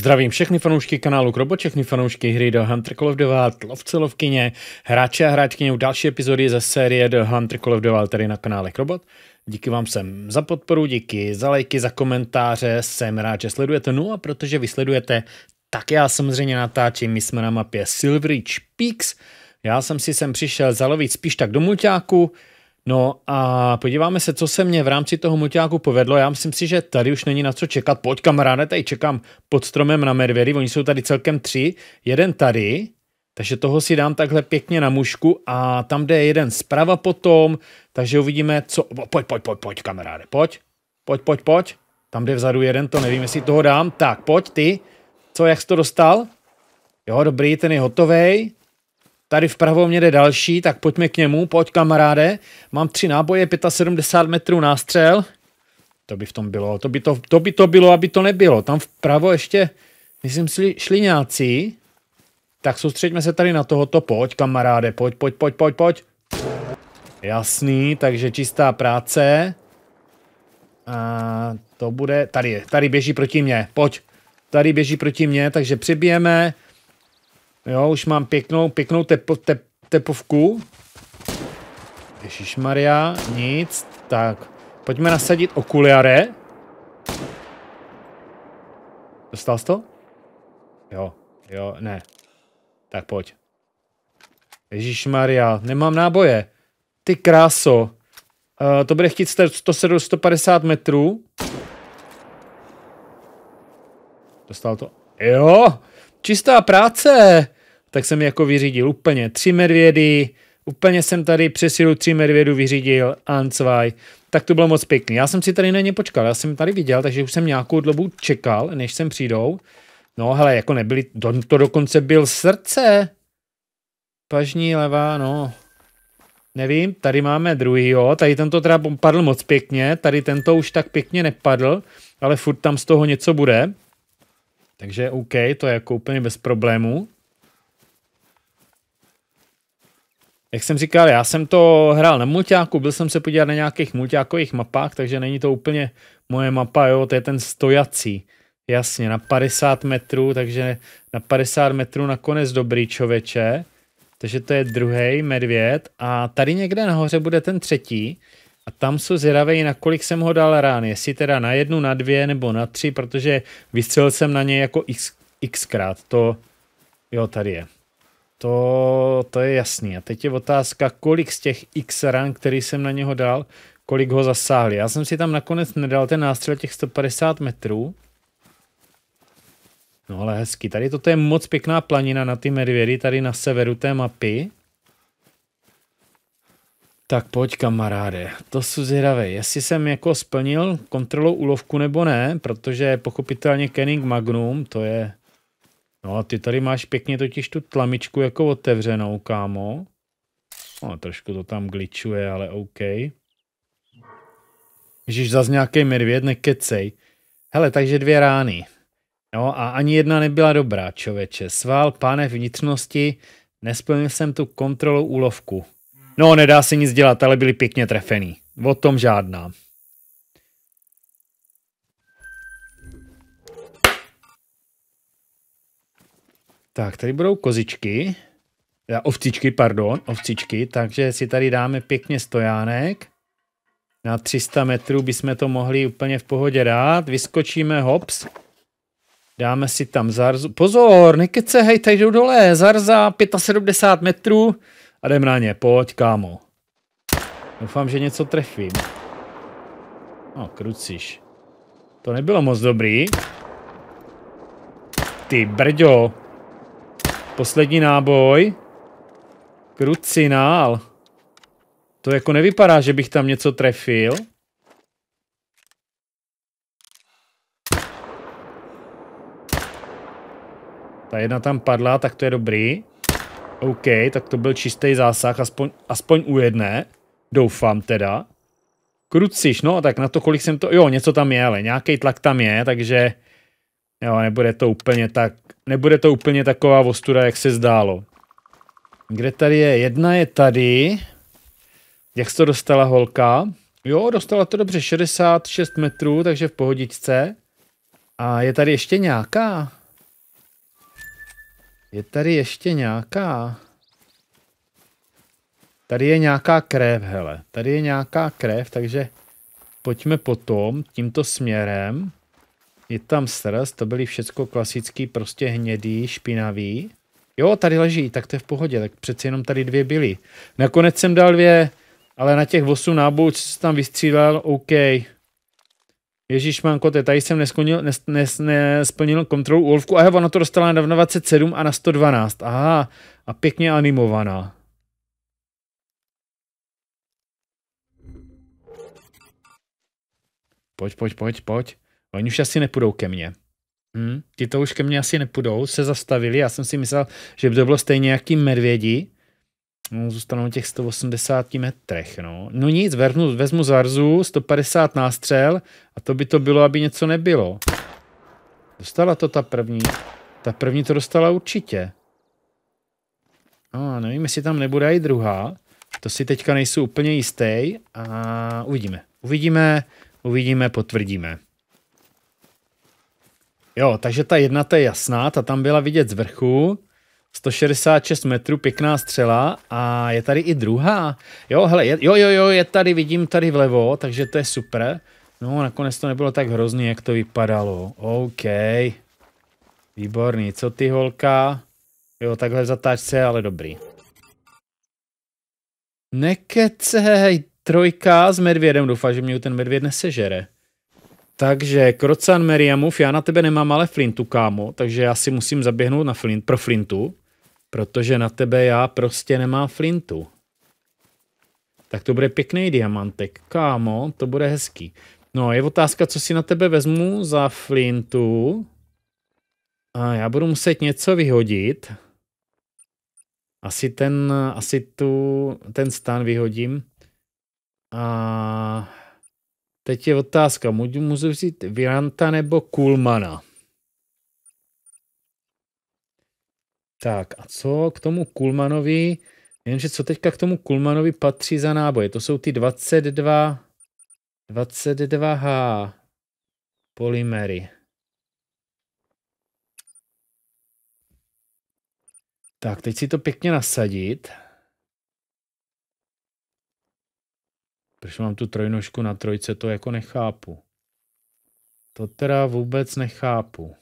Zdravím všechny fanoušky kanálu Krobo, všechny fanoušky hry do Hunter Call of the Wild, lovce, lovkyně, hráče a hráčkyně u další epizody ze série do Hunter Call of the Wild tady na kanále Krobot. Díky vám sem za podporu, díky za lajky, za komentáře, jsem rád, že sledujete. No a protože vy sledujete, tak já samozřejmě natáčím, my jsme na mapě Silver Peaks. Já jsem si sem přišel zalovit spíš tak do mulťáku, No a podíváme se, co se mně v rámci toho multiáku povedlo. Já myslím si, že tady už není na co čekat. Pojď kamaráde, tady čekám pod stromem na medvědy. Oni jsou tady celkem tři. Jeden tady, takže toho si dám takhle pěkně na mušku a tam jde jeden zprava potom, takže uvidíme, co... Pojď, pojď, pojď, pojď, kamaráde, pojď. Pojď, pojď, pojď. Tam jde vzadu jeden, to nevím, jestli toho dám. Tak, pojď ty. Co, jak jsi to dostal? Jo, dobrý, ten je hotovej. Tady vpravo mě jde další, tak pojďme k němu, pojď kamaráde. Mám tři náboje, 75 metrů nástřel. To by v tom bylo, to by to, to, by to bylo, aby to nebylo. Tam vpravo ještě, myslím si, nějací. Tak soustředíme se tady na tohoto, pojď kamaráde, pojď, pojď, pojď, pojď, pojď. Jasný, takže čistá práce. A to bude, tady je, tady běží proti mně, pojď. Tady běží proti mně, takže přibijeme. Jo, už mám pěknou, pěknou tepo, te, tepovku. Ježíš Maria, nic. Tak, pojďme nasadit okuliare. Dostal jsi to? Jo, jo, ne. Tak pojď. Ježíš Maria, nemám náboje. Ty kráso. Uh, to bude chtít 100, 150 metrů. Dostal to. Jo! čistá práce, tak jsem jako vyřídil úplně tři medvědy, úplně jsem tady přesilu tři medvědu vyřídil, ancvaj, tak to bylo moc pěkný. Já jsem si tady na ně počkal, já jsem tady viděl, takže už jsem nějakou dobu čekal, než sem přijdou. No hele, jako nebyli, to dokonce byl srdce. Pažní levá, no. Nevím, tady máme jo. tady tento teda padl moc pěkně, tady tento už tak pěkně nepadl, ale furt tam z toho něco bude. Takže OK, to je jako úplně bez problémů. Jak jsem říkal, já jsem to hrál na mulťáku, byl jsem se podívat na nějakých mulťákových mapách, takže není to úplně moje mapa, jo, to je ten stojací. Jasně, na 50 metrů, takže na 50 metrů nakonec dobrý čověče. Takže to je druhý medvěd a tady někde nahoře bude ten třetí. A tam jsou zvědavý, na kolik jsem ho dal rán, jestli teda na jednu, na dvě nebo na tři, protože vystřelil jsem na něj jako x, xkrát. To, jo, tady je. To, to je jasný. A teď je otázka, kolik z těch x ran, který jsem na něho dal, kolik ho zasáhli. Já jsem si tam nakonec nedal ten nástřel těch 150 metrů. No ale hezky. Tady toto je moc pěkná planina na ty medvědy, tady na severu té mapy. Tak pojď kamaráde, to jsou zvědavé, jestli jsem jako splnil kontrolou úlovku nebo ne, protože pochopitelně Kenning Magnum, to je, no ty tady máš pěkně totiž tu tlamičku jako otevřenou, kámo. No trošku to tam glitchuje, ale OK. Ježíš, zas nějaký medvěd, nekecej. Hele, takže dvě rány. No a ani jedna nebyla dobrá, čověče. Sval, páne vnitřnosti, nesplnil jsem tu kontrolu úlovku. No, nedá se nic dělat, ale byli pěkně trefený. O tom žádná. Tak, tady budou kozičky. Ovcičky, pardon, ovcičky. Takže si tady dáme pěkně stojánek. Na 300 metrů bychom to mohli úplně v pohodě dát. Vyskočíme, hops. Dáme si tam zarzu. Pozor, nekece, hej, tady jdou dole. Zarza 75 metrů. A jdem na ně, pojď, kámo. Doufám, že něco trefím. No, kruciš. To nebylo moc dobrý. Ty brďo. Poslední náboj. Krucinál. To jako nevypadá, že bych tam něco trefil. Ta jedna tam padla, tak to je dobrý. OK, tak to byl čistý zásah, aspoň, aspoň u jedné. Doufám teda. Kruciš, no tak na to, kolik jsem to... Jo, něco tam je, ale nějaký tlak tam je, takže... Jo, nebude to úplně tak... Nebude to úplně taková ostura, jak se zdálo. Kde tady je? Jedna je tady. Jak to dostala holka? Jo, dostala to dobře, 66 metrů, takže v pohodičce. A je tady ještě nějaká? Je tady ještě nějaká... Tady je nějaká krev, hele. Tady je nějaká krev, takže pojďme potom tímto směrem. Je tam srst, to byly všecko klasický, prostě hnědý, špinavý. Jo, tady leží, tak to je v pohodě, tak přeci jenom tady dvě byly. Nakonec jsem dal dvě, ale na těch osm nábojů, co jsem tam vystřílel, OK, Ježíš kote, tady jsem neskonil, nes, nes, nesplnil kontrolu Wolfku. A ono to dostala na 27 a na 112. Aha, a pěkně animovaná. Pojď, pojď, pojď, pojď. Oni už asi nepůjdou ke mně. Hm? Ti to už ke mně asi nepůjdou, se zastavili. Já jsem si myslel, že by to bylo stejně jaký medvědi, No, zůstanou těch 180 metrech, no. No nic, vernu, vezmu zarzu, 150 nástřel a to by to bylo, aby něco nebylo. Dostala to ta první. Ta první to dostala určitě. No, nevím, jestli tam nebude i druhá. To si teďka nejsou úplně jistý a uvidíme. Uvidíme, uvidíme, potvrdíme. Jo, takže ta jedna, ta je jasná, ta tam byla vidět z vrchu. 166 metrů, pěkná střela a je tady i druhá. Jo, hele, je, jo, jo, jo, je tady, vidím tady vlevo, takže to je super. No, nakonec to nebylo tak hrozný, jak to vypadalo. OK. Výborný, co ty holka? Jo, takhle v zatáčce, ale dobrý. Nekecej, trojka s medvědem, doufám, že mě ten medvěd nesežere. Takže Krocan Meriamův, já na tebe nemám ale flintu, kámo, takže já si musím zaběhnout na flint, pro flintu protože na tebe já prostě nemám flintu. Tak to bude pěkný diamantek. Kámo, to bude hezký. No, je otázka, co si na tebe vezmu za flintu. A já budu muset něco vyhodit. Asi ten, asi tu, ten stán vyhodím. A teď je otázka, můžu, můžu vzít Viranta nebo Kulmana. Tak a co k tomu Kulmanovi, jenže co teďka k tomu Kulmanovi patří za náboje? To jsou ty 22, 22H polymery. Tak, teď si to pěkně nasadit. Proč mám tu trojnožku na trojce, to jako nechápu. To teda vůbec nechápu.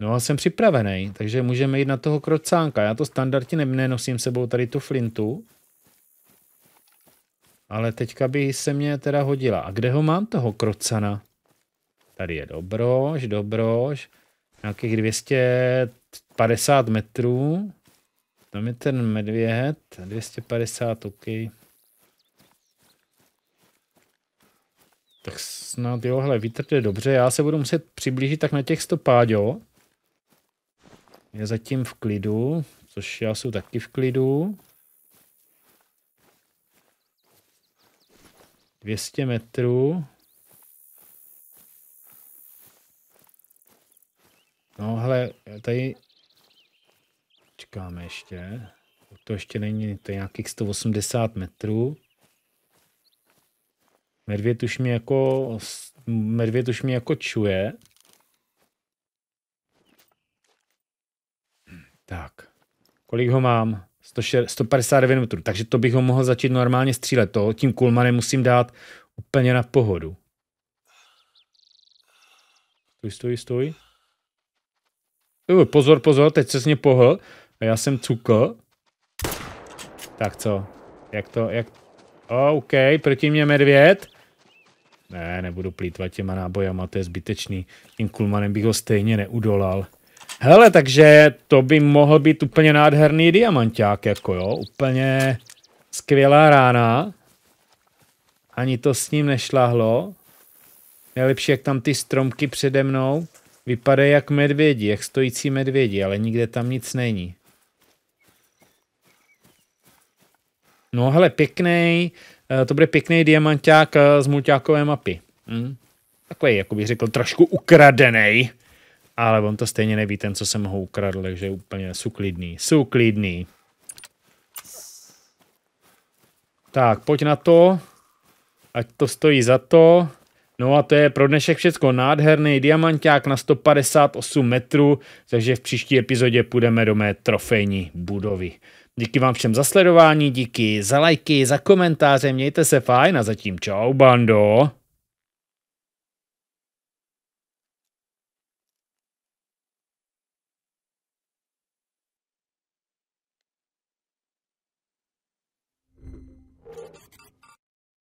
No, jsem připravený, takže můžeme jít na toho krocánka. Já to standardně nenosím sebou tady tu flintu. Ale teďka by se mě teda hodila. A kde ho mám toho krocana? Tady je Dobrož, Dobrož. Nějakých 250 metrů. Tam je ten medvěd. 250, ok. Tak snad jo, hele, vítr jde dobře. Já se budu muset přiblížit tak na těch 100 páďo je zatím v klidu, což já jsem taky v klidu. 200 metrů. No hele, tady čekáme ještě. To ještě není, to je nějakých 180 metrů. Medvěd už mi jako, medvěd už mi jako čuje. kolik ho mám, 159 mm, takže to bych ho mohl začít normálně střílet. To tím kulmanem musím dát úplně na pohodu. Stoj, stoj, stoj. Uj, pozor, pozor, teď se s mě pohl. A já jsem cukl. Tak co? Jak to, jak... OK, proti mě medvěd. Ne, nebudu plítvat těma nábojama, to je zbytečný. Tím kulmanem bych ho stejně neudolal. Hele, takže to by mohl být úplně nádherný diamanták, jako jo, úplně skvělá rána. Ani to s ním nešláhlo. Nejlepší, jak tam ty stromky přede mnou vypadají jak medvědi, jak stojící medvědi, ale nikde tam nic není. No hele, pěkný, eh, to bude pěkný diamanták eh, z mulťákové mapy. Hm? Takový, jako bych řekl, trošku ukradený ale on to stejně neví, ten, co jsem ho ukradl, takže je úplně suklidný. Suklidný. Tak, pojď na to. Ať to stojí za to. No a to je pro dnešek všechno. Nádherný diamanták na 158 metrů, takže v příští epizodě půjdeme do mé trofejní budovy. Díky vám všem za sledování, díky za lajky, za komentáře, mějte se fajn a zatím čau bando.